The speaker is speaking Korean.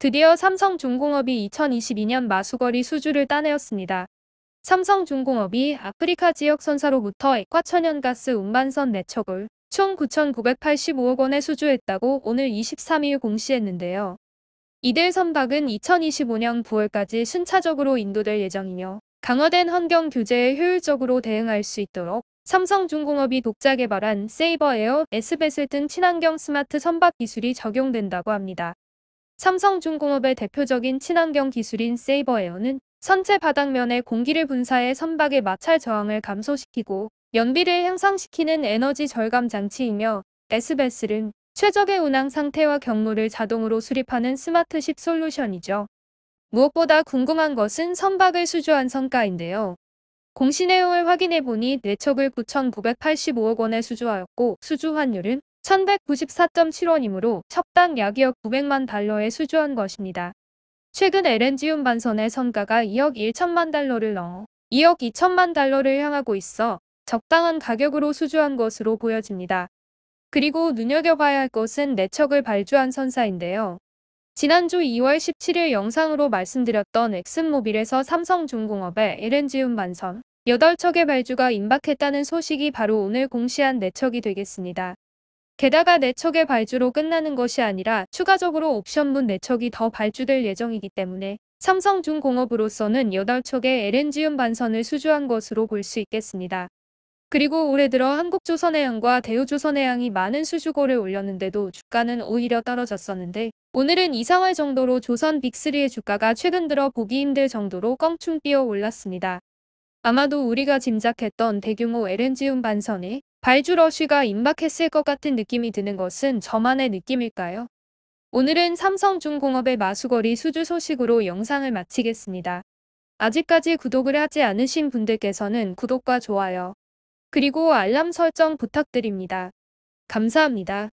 드디어 삼성중공업이 2022년 마수거리 수주를 따내었습니다. 삼성중공업이 아프리카 지역 선사로부터 액화천연가스 운반선 내척을총 9,985억 원에 수주했다고 오늘 23일 공시했는데요. 이들 선박은 2025년 9월까지 순차적으로 인도될 예정이며 강화된 환경 규제에 효율적으로 대응할 수 있도록 삼성중공업이 독자 개발한 세이버에어, 에스베슬 등 친환경 스마트 선박 기술이 적용된다고 합니다. 삼성중공업의 대표적인 친환경 기술인 세이버에어는 선체 바닥면의 공기를 분사해 선박의 마찰 저항을 감소시키고 연비를 향상시키는 에너지 절감 장치이며 s b s 는 최적의 운항 상태와 경로를 자동으로 수립하는 스마트십 솔루션이죠. 무엇보다 궁금한 것은 선박을 수주한 성과인데요 공시 내용을 확인해보니 내척을 9,985억 원에 수주하였고 수주 환율은 1194.7원이므로 척당 약2억 900만 달러에 수주한 것입니다. 최근 l n g 운 반선의 선가가 2억 1천만 달러를 넘어 2억 2천만 달러를 향하고 있어 적당한 가격으로 수주한 것으로 보여집니다. 그리고 눈여겨봐야 할 것은 내척을 발주한 선사인데요. 지난주 2월 17일 영상으로 말씀드렸던 엑슨모빌에서 삼성중공업의 LNG운 반선 8척의 발주가 임박했다는 소식이 바로 오늘 공시한 내척이 되겠습니다. 게다가 내척의 발주로 끝나는 것이 아니라 추가적으로 옵션문 내척이 더 발주될 예정이기 때문에 삼성중공업으로서는 8척의 LNG음 반선을 수주한 것으로 볼 수 있겠습니다. 그리고 올해 들어 한국조선해양과 대우조선해양이 많은 수주고를 올렸는데도 주가는 오히려 떨어졌었는데 오늘은 이상할 정도로 조선 빅3의 주가가 최근 들어 보기 힘들 정도로 껑충 뛰어 올랐습니다. 아마도 우리가 짐작했던 대규모 l n g 음 반선에 발주러쉬가 임박했을 것 같은 느낌이 드는 것은 저만의 느낌일까요? 오늘은 삼성중공업의 마수거리 수주 소식으로 영상을 마치겠습니다. 아직까지 구독을 하지 않으신 분들께서는 구독과 좋아요, 그리고 알람 설정 부탁드립니다. 감사합니다.